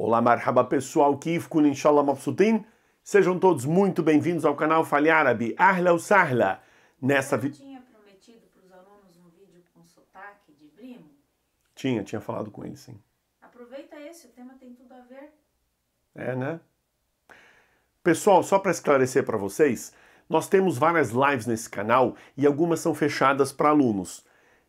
Olá, marhaba pessoal, Kifkun Inshallah Mabsutin. Sejam todos muito bem-vindos ao canal Fale Árabe. Ahla ou Sahla. Nessa vi... tinha prometido para os alunos um vídeo com sotaque de primo? Tinha, tinha falado com ele, sim. Aproveita esse, o tema tem tudo a ver. É, né? Pessoal, só para esclarecer para vocês, nós temos várias lives nesse canal e algumas são fechadas para alunos.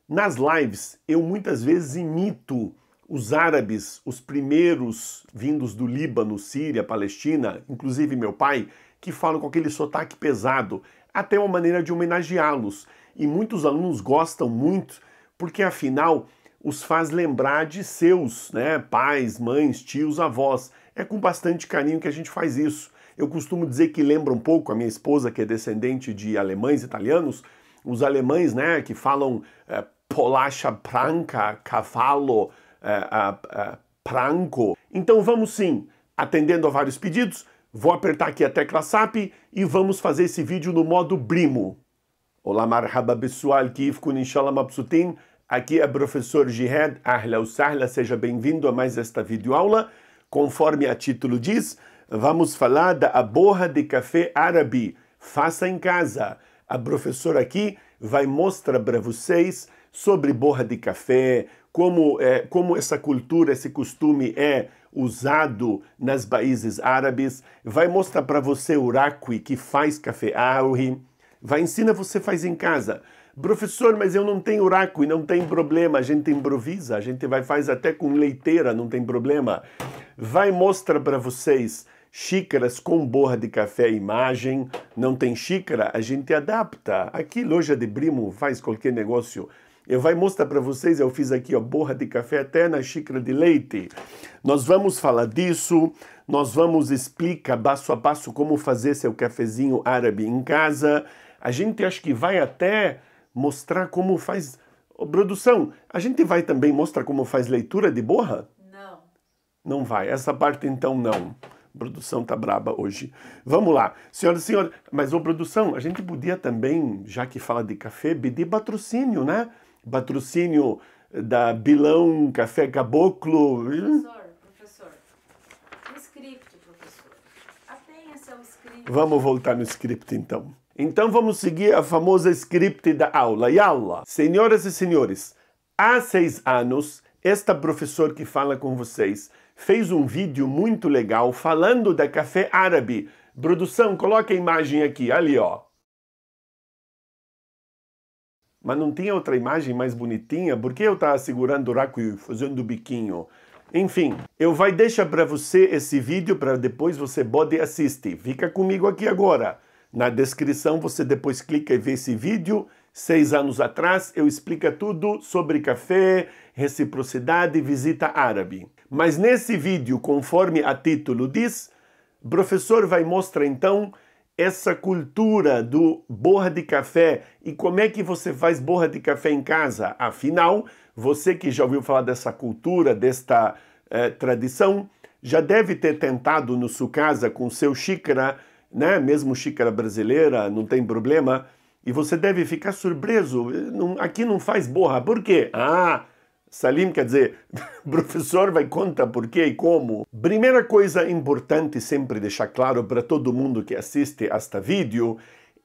Nas lives, eu muitas vezes imito os árabes, os primeiros vindos do Líbano, Síria, Palestina, inclusive meu pai, que falam com aquele sotaque pesado, até uma maneira de homenageá-los. E muitos alunos gostam muito, porque afinal os faz lembrar de seus, né, pais, mães, tios, avós. É com bastante carinho que a gente faz isso. Eu costumo dizer que lembra um pouco a minha esposa, que é descendente de alemães e italianos, os alemães, né, que falam é, polacha branca, cavalo, uh, é, uh, pranco. Então vamos sim, atendendo a vários pedidos, vou apertar aqui a tecla SAP e vamos fazer esse vídeo no modo Brimo. Olá, marhaba pessoal, que inshallah mabsutin. Aqui é o professor Jihad Ahla Sahla, seja bem-vindo a mais esta videoaula. Conforme a título diz, vamos falar da borra de café árabe. Faça em casa. A professora aqui vai mostrar para vocês sobre borra de café, como, é, como essa cultura, esse costume é usado nas países árabes, vai mostrar para você o raqui que faz café auri, vai ensinar você faz em casa. Professor, mas eu não tenho raqui, não tem problema, a gente improvisa, a gente vai faz até com leiteira, não tem problema. Vai mostrar para vocês xícaras com borra de café imagem, não tem xícara, a gente adapta. Aqui loja de primo faz qualquer negócio eu vou mostrar para vocês, eu fiz aqui, ó, borra de café até na xícara de leite. Nós vamos falar disso, nós vamos explicar passo a passo como fazer seu cafezinho árabe em casa. A gente acho que vai até mostrar como faz... Ô, produção, a gente vai também mostrar como faz leitura de borra? Não. Não vai, essa parte então não. A produção tá braba hoje. Vamos lá. Senhoras e senhores, mas ô produção, a gente podia também, já que fala de café, pedir patrocínio, né? patrocínio da Bilão, Café Caboclo. Hum? Professor, professor. O script, professor. Atenha-se é script. Vamos voltar no script então. Então vamos seguir a famosa script da aula. E aula, senhoras e senhores, há seis anos, esta professora que fala com vocês fez um vídeo muito legal falando da café árabe. Produção, coloca a imagem aqui, ali ó. Mas não tinha outra imagem mais bonitinha? Por que eu estava segurando o e fazendo o biquinho? Enfim, eu vai deixar para você esse vídeo para depois você pode assistir. Fica comigo aqui agora. Na descrição você depois clica e vê esse vídeo. Seis anos atrás eu explica tudo sobre café, reciprocidade e visita árabe. Mas nesse vídeo, conforme a título diz, o professor vai mostrar então essa cultura do borra de café e como é que você faz borra de café em casa. Afinal, você que já ouviu falar dessa cultura, desta eh, tradição, já deve ter tentado no sua casa com seu xícara, né? Mesmo xícara brasileira, não tem problema. E você deve ficar surpreso. Aqui não faz borra. Por quê? Ah, Salim quer dizer, professor vai contar por quê e como. Primeira coisa importante sempre deixar claro para todo mundo que assiste a este vídeo,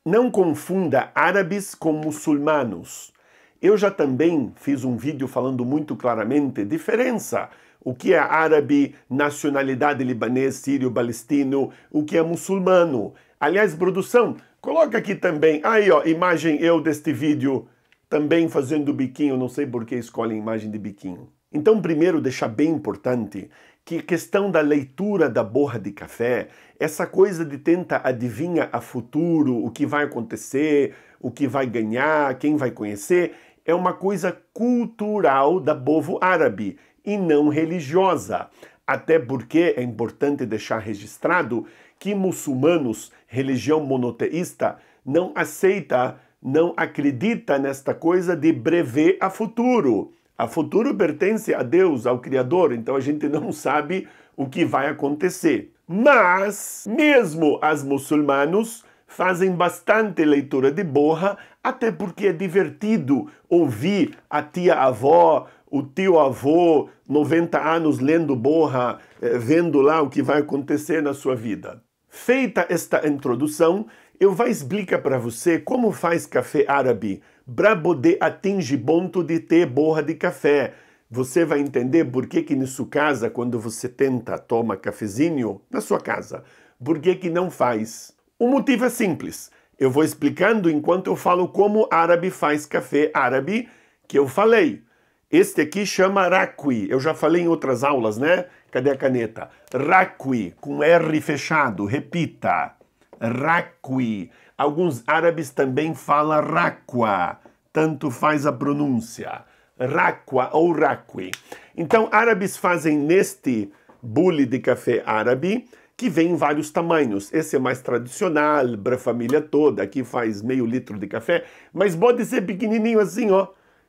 não confunda árabes com muçulmanos. Eu já também fiz um vídeo falando muito claramente diferença. O que é árabe, nacionalidade libanês, sírio, palestino, o que é muçulmano. Aliás, produção, coloca aqui também, aí ó, imagem eu deste vídeo também fazendo biquinho, não sei por que escolhem imagem de biquinho. Então, primeiro, deixar bem importante que questão da leitura da borra de café, essa coisa de tenta adivinhar a futuro, o que vai acontecer, o que vai ganhar, quem vai conhecer, é uma coisa cultural da povo árabe e não religiosa. Até porque é importante deixar registrado que muçulmanos, religião monoteísta, não aceita não acredita nesta coisa de prever a futuro. A futuro pertence a Deus, ao Criador, então a gente não sabe o que vai acontecer. Mas, mesmo as muçulmanos fazem bastante leitura de borra, até porque é divertido ouvir a tia-avó, o tio-avô, 90 anos lendo borra, eh, vendo lá o que vai acontecer na sua vida. Feita esta introdução, eu vou explicar para você como faz café árabe, para poder atingir ponto de ter borra de café. Você vai entender por que que na sua casa, quando você tenta tomar cafezinho na sua casa, por que que não faz? O motivo é simples. Eu vou explicando enquanto eu falo como árabe faz café árabe, que eu falei. Este aqui chama raqui. Eu já falei em outras aulas, né? Cadê a caneta? Raqui, com R fechado. Repita. Raqui. Alguns árabes também falam Raqua, tanto faz a pronúncia. Raqua ou Raqui. Então, árabes fazem neste bule de café árabe, que vem em vários tamanhos. Esse é mais tradicional, para a família toda, aqui faz meio litro de café, mas pode ser pequenininho assim, ó,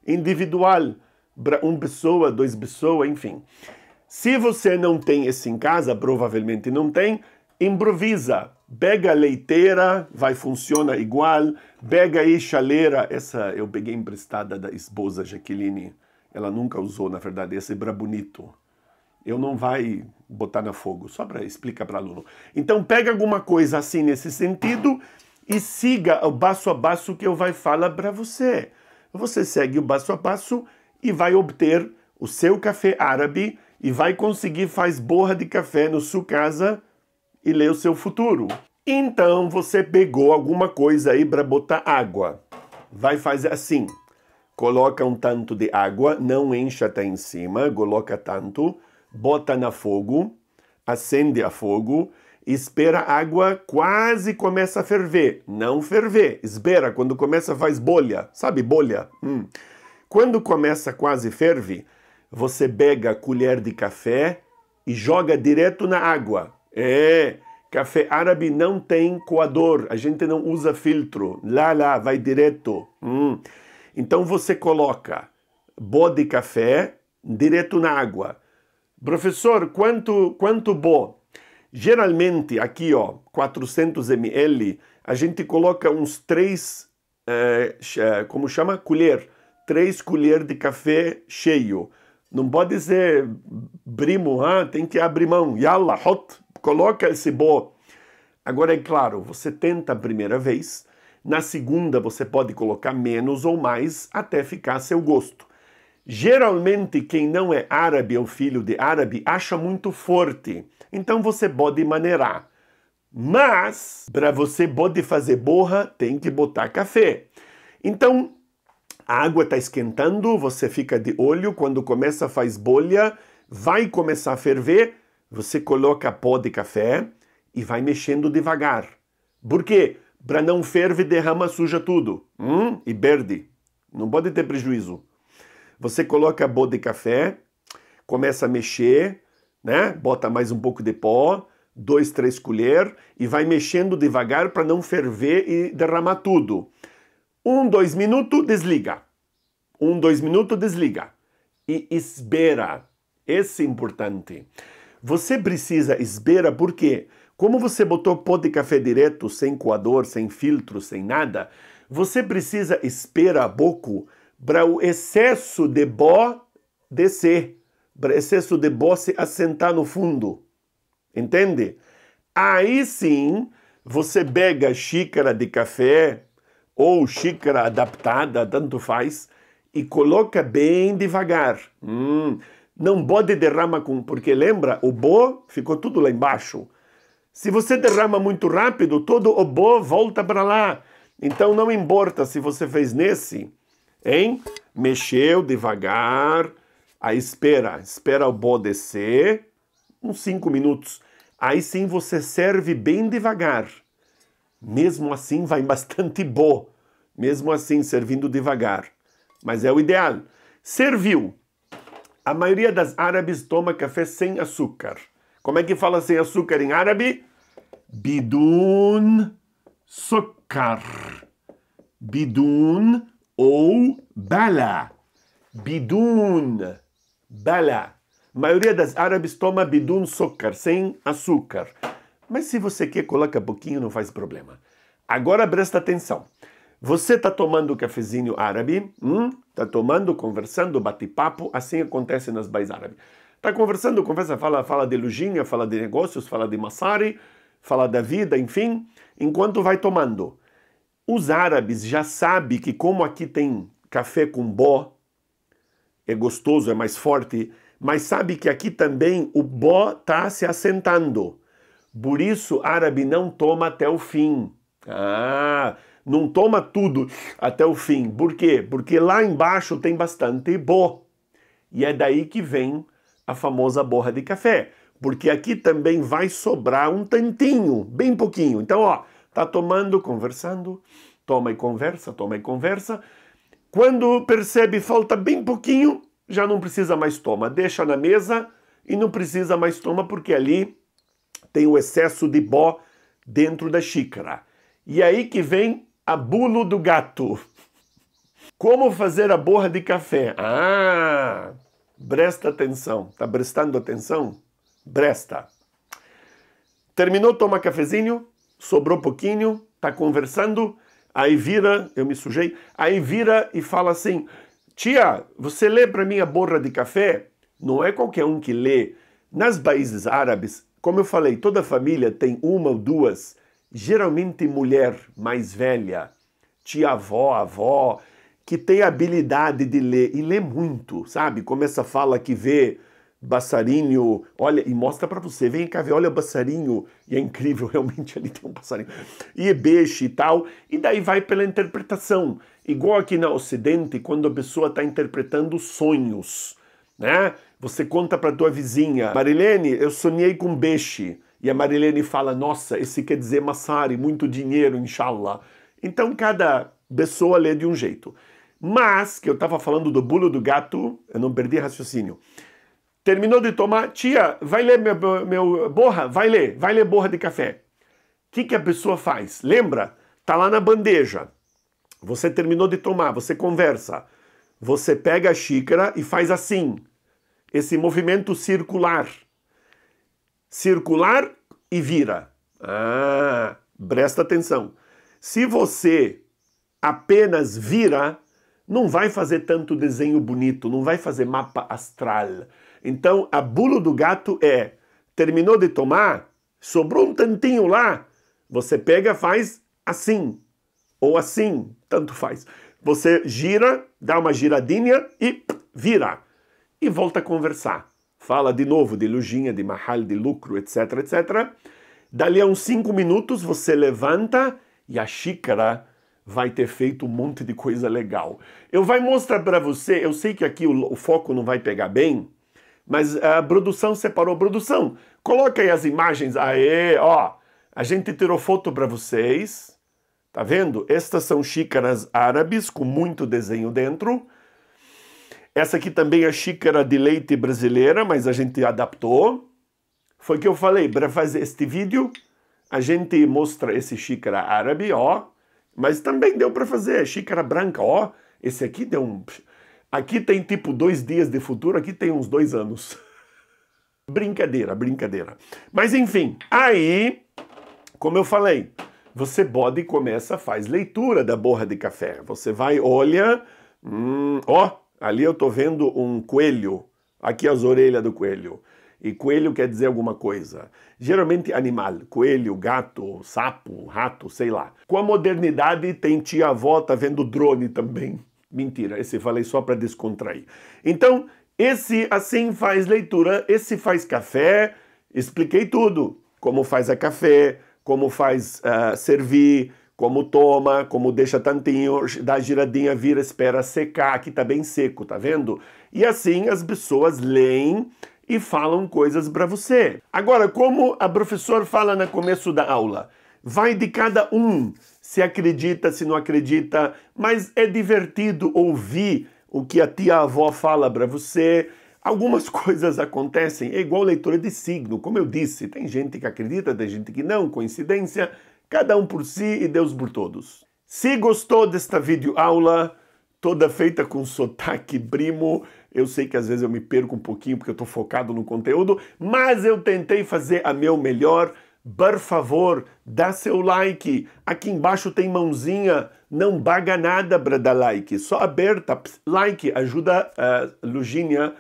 individual, para uma pessoa, duas pessoas, enfim. Se você não tem esse em casa, provavelmente não tem, improvisa. Pega a leiteira, vai funciona igual. Pega aí chaleira. Essa eu peguei emprestada da esposa Jaqueline. Ela nunca usou, na verdade, esse brabonito. Eu não vai botar na fogo, só para explicar para aluno. Então pega alguma coisa assim nesse sentido e siga o passo a passo que eu vai falar para você. Você segue o passo a passo e vai obter o seu café árabe e vai conseguir faz borra de café no sua casa e lê o seu futuro. Então você pegou alguma coisa aí para botar água. Vai fazer assim: coloca um tanto de água, não encha até em cima, coloca tanto, bota na fogo, acende a fogo, espera a água quase começa a ferver. Não ferver, espera, quando começa faz bolha, sabe bolha? Hum. Quando começa quase ferve, você pega a colher de café e joga direto na água. É, café árabe não tem coador, a gente não usa filtro. Lá, lá, vai direto. Hum. Então você coloca bo de café direto na água. Professor, quanto, quanto bo? Geralmente aqui, ó, 400 ml, a gente coloca uns três, eh, como chama? Colher. três colheres de café cheio. Não pode ser brimo, hein? Ah, tem que abrir mão. Yalla, hot, Coloca esse bo. Agora é claro, você tenta a primeira vez, na segunda você pode colocar menos ou mais até ficar a seu gosto. Geralmente quem não é árabe ou é filho de árabe acha muito forte, então você pode maneirar. Mas para você pode fazer borra, tem que botar café. Então a água está esquentando, você fica de olho, quando começa faz bolha, vai começar a ferver, você coloca pó de café e vai mexendo devagar. Por quê? Para não ferver derrama, suja tudo. Hum? E perde. Não pode ter prejuízo. Você coloca pó de café, começa a mexer, né? Bota mais um pouco de pó, dois, três colheres e vai mexendo devagar para não ferver e derramar tudo. Um, dois minutos, desliga. Um, dois minutos, desliga. E espera. Esse é importante. Você precisa espera porque, como você botou pó de café direto, sem coador, sem filtro, sem nada, você precisa espera pouco para o excesso de bó descer, para o excesso de bó se assentar no fundo. Entende? Aí sim, você pega xícara de café ou xícara adaptada, tanto faz, e coloca bem devagar. Hum. Não pode derramar com, porque lembra, o bo ficou tudo lá embaixo. Se você derrama muito rápido, todo o bo volta para lá. Então não importa se você fez nesse, hein? Mexeu devagar, aí espera, espera o bo descer, uns 5 minutos. Aí sim você serve bem devagar. Mesmo assim vai bastante bo, mesmo assim servindo devagar. Mas é o ideal. Serviu, a maioria das árabes toma café sem açúcar. Como é que fala sem açúcar em árabe? Bidun sukar. Bidun ou bala. Bidun bala. A maioria das árabes toma bidun sukar, sem açúcar. Mas se você quer, coloca pouquinho, não faz problema. Agora presta atenção. Você está tomando o cafezinho árabe, hum? Está tomando, conversando, bate-papo, assim acontece nas bais árabes. Está conversando, conversa, fala, fala de lujinha, fala de negócios, fala de massari, fala da vida, enfim, enquanto vai tomando. Os árabes já sabem que como aqui tem café com bó, é gostoso, é mais forte, mas sabe que aqui também o bó está se assentando. Por isso, árabe não toma até o fim. Ah, não toma tudo até o fim. Por quê? Porque lá embaixo tem bastante bo. E é daí que vem a famosa borra de café. Porque aqui também vai sobrar um tantinho, bem pouquinho. Então, ó, tá tomando, conversando, toma e conversa, toma e conversa. Quando percebe falta bem pouquinho, já não precisa mais toma. Deixa na mesa e não precisa mais toma porque ali tem o excesso de bó dentro da xícara. E aí que vem Abulo do gato. Como fazer a borra de café? Ah, presta atenção. Tá prestando atenção? Presta. Terminou, toma cafezinho, sobrou pouquinho, tá conversando, aí vira, eu me sujei, aí vira e fala assim: "Tia, você lê para mim a borra de café?" Não é qualquer um que lê. Nas países árabes, como eu falei, toda família tem uma ou duas geralmente mulher mais velha, tia-avó, avó, que tem habilidade de ler e lê muito, sabe? Como essa fala que vê passarinho, olha, e mostra para você, vem cá ver, olha o passarinho, e é incrível, realmente ali tem um passarinho, e é beixe e tal, e daí vai pela interpretação. Igual aqui no Ocidente, quando a pessoa está interpretando sonhos, né? Você conta para tua vizinha, Marilene, eu sonhei com beixe. E a Marilene fala: nossa, esse quer dizer Massari, muito dinheiro, inshallah. Então cada pessoa lê de um jeito. Mas, que eu estava falando do bulo do gato, eu não perdi raciocínio. Terminou de tomar, tia, vai ler meu, meu borra? Vai ler, vai ler borra de café. O que, que a pessoa faz? Lembra? Tá lá na bandeja. Você terminou de tomar, você conversa. Você pega a xícara e faz assim. Esse movimento circular circular e vira. Ah, presta atenção. Se você apenas vira, não vai fazer tanto desenho bonito, não vai fazer mapa astral. Então, a bula do gato é: terminou de tomar, sobrou um tantinho lá, você pega, faz assim, ou assim, tanto faz. Você gira, dá uma giradinha e vira. E volta a conversar fala de novo de lujinha, de mahal, de lucro, etc, etc. Dali a uns cinco minutos você levanta e a xícara vai ter feito um monte de coisa legal. Eu vou mostrar para você, eu sei que aqui o, o, foco não vai pegar bem, mas a produção separou a produção. Coloca aí as imagens, aê, ó, a gente tirou foto para vocês, tá vendo? Estas são xícaras árabes com muito desenho dentro. Essa aqui também é a xícara de leite brasileira, mas a gente adaptou. Foi que eu falei, para fazer este vídeo, a gente mostra esse xícara árabe, ó. Mas também deu para fazer xícara branca, ó. Esse aqui deu um... Aqui tem tipo dois dias de futuro, aqui tem uns dois anos. brincadeira, brincadeira. Mas enfim, aí, como eu falei, você pode começa, faz leitura da borra de café. Você vai, olha, hum, ó, Ali eu estou vendo um coelho, aqui é as orelhas do coelho. E coelho quer dizer alguma coisa. Geralmente animal, coelho, gato, sapo, rato, sei lá. Com a modernidade tem tia-avó, tá vendo drone também. Mentira, esse falei só para descontrair. Então, esse assim faz leitura, esse faz café, expliquei tudo. Como faz a café, como faz uh, servir, como toma, como deixa tantinho, dá giradinha, vira, espera secar, aqui tá bem seco, tá vendo? E assim as pessoas leem e falam coisas para você. Agora, como a professora fala no começo da aula, vai de cada um, se acredita, se não acredita, mas é divertido ouvir o que a tia avó fala para você. Algumas coisas acontecem, é igual leitura de signo, como eu disse, tem gente que acredita, tem gente que não, coincidência, cada um por si e Deus por todos. Se gostou desta videoaula, toda feita com sotaque primo, eu sei que às vezes eu me perco um pouquinho porque eu estou focado no conteúdo, mas eu tentei fazer a meu melhor. Por favor, dá seu like. Aqui embaixo tem mãozinha. Não baga nada para dar like. Só aberta. like ajuda a uh, Luginha,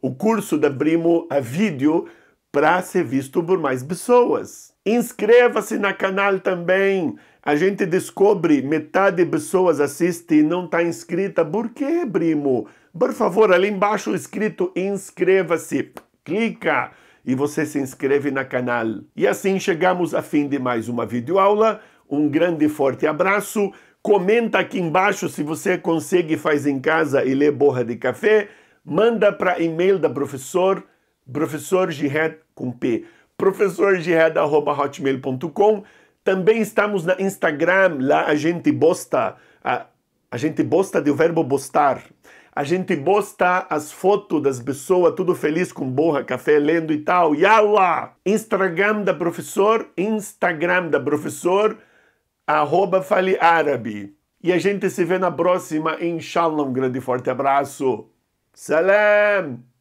o curso da Brimo a vídeo para ser visto por mais pessoas. Inscreva-se no canal também. A gente descobre metade de pessoas assiste e não está inscrita. Por quê, primo? Por favor, ali embaixo escrito inscreva-se. Clica e você se inscreve no canal. E assim chegamos a fim de mais uma videoaula. Um grande e forte abraço. Comenta aqui embaixo se você consegue faz em casa e lê borra de café. Manda para e-mail da professor, professor Giret com P professorgereda.hotmail.com. Também estamos na Instagram, lá a gente bosta, a, a gente bosta do verbo bostar. A gente bosta as fotos das pessoas, tudo feliz com borra, café, lendo e tal. Yalla! Instagram da professor, Instagram da professor, arroba fale árabe. E a gente se vê na próxima, inshallah, um grande forte abraço. Salam!